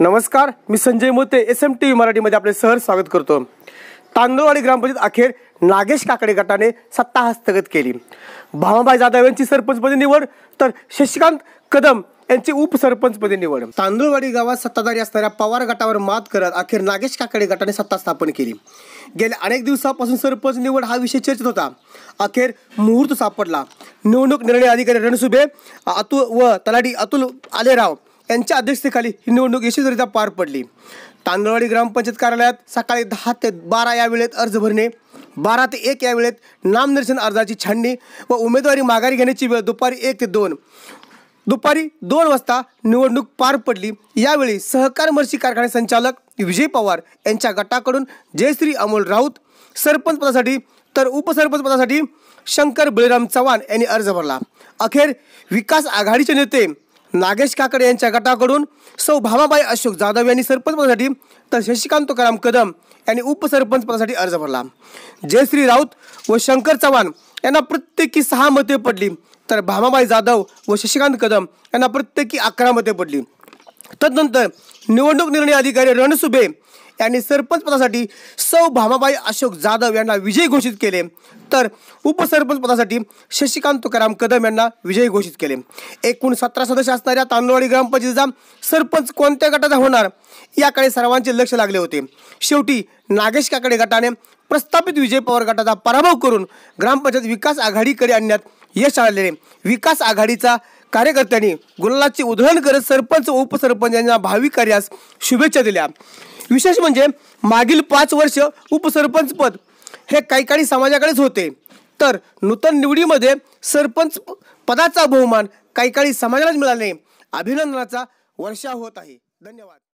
नमस्कार मी Sanjay Mote S M T V मराठीमध्ये आपले सहर्ष स्वागत करतो तांदूळवाडी ग्रामपंचायत अखेर नागेश काकडे गटाने सत्ता हस्तगत केली भामाबाई जाधव यांची सरपंचपदी निवड तर शशिकांत कदम यांची उपसरपंचपदी निवड तांदूळवाडी गावात सत्ताधारी असणाऱ्या पवार गटावर मात करत अखेर नागेश काकडे गटाने सत्ता स्थापन केली गेल्या अनेक दिवसापासून सरपंच निवड हा विषय चर्चेत होता अखेर मुहूर्त सापडला निवडणूक निर्णय अधिकारी रणसुभे अतुल व तलाठी अतुल आलेराव यांच्या अध्यक्षतेखाली ही निवडणूक यशस्वीरित्या पार पडली तांदळवाडी ग्रामपंचायत कार्यालयात सकाळी दहा ते बारा या वेळेत अर्ज भरणे बारा ते एक या वेळेत नामदर्शन अर्जाची छाननी व उमेदवारी माघारी घेण्याची वेळ दुपारी एक ते दोन दुपारी दोन वाजता निवडणूक पार पडली यावेळी सहकार मर्शी कारखाने संचालक विजय पवार यांच्या गटाकडून जयश्री अमोल राऊत सरपंच पदासाठी तर उपसरपंच पदासाठी शंकर बळीराम चव्हाण यांनी अर्ज भरला अखेर विकास आघाडीचे नेते नागेश काकडे यांच्या गटाकडून सौ भामाबाई अशोक जाधव यांनी सरपंच पदासाठी तर शशिकांत तुकाराम कदम यांनी उपसरपंच पदासाठी अर्ज भरला जयश्री राऊत व शंकर चव्हाण यांना प्रत्येकी सहा मते पडली तर भामाबाई जाधव व शशिकांत कदम यांना प्रत्येकी अकरा मते पडली तदनंतर निवडणूक निर्णय अधिकारी रणसुभे यांनी सरपंच पदासाठी सौ भामाबाई अशोक जाधव यांना विजयी घोषित केले तर उपसरपंच पदासाठी शशिकांत तुकाराम कदम यांना विजयी घोषित केले एकूण सतरा सदस्य असणाऱ्या तांदुळवाडी ग्रामपंचायतीचा सरपंच कोणत्या गटाचा होणार याकडे सर्वांचे लक्ष लागले होते शेवटी नागेश काकडे गटाने प्रस्थापित विजय पवार गटाचा पराभव करून ग्रामपंचायत विकास आघाडीकडे आणण्यात यश आलेले विकास आघाडीचा कार्यकर्त्यांनी गुलालाचे उधळण करत सरपंच उपसरपंच यांना भावी कार्यास शुभेच्छा दिल्या विशेष म्हणजे मागील पाच वर्ष उपसरपंच पद हे काही काही समाजाकडेच होते तर नूतन निवडीमध्ये सरपंच पदाचा बहुमान काही काही समाजालाच मिळाले अभिनंदनाचा वर्षा होत आहे धन्यवाद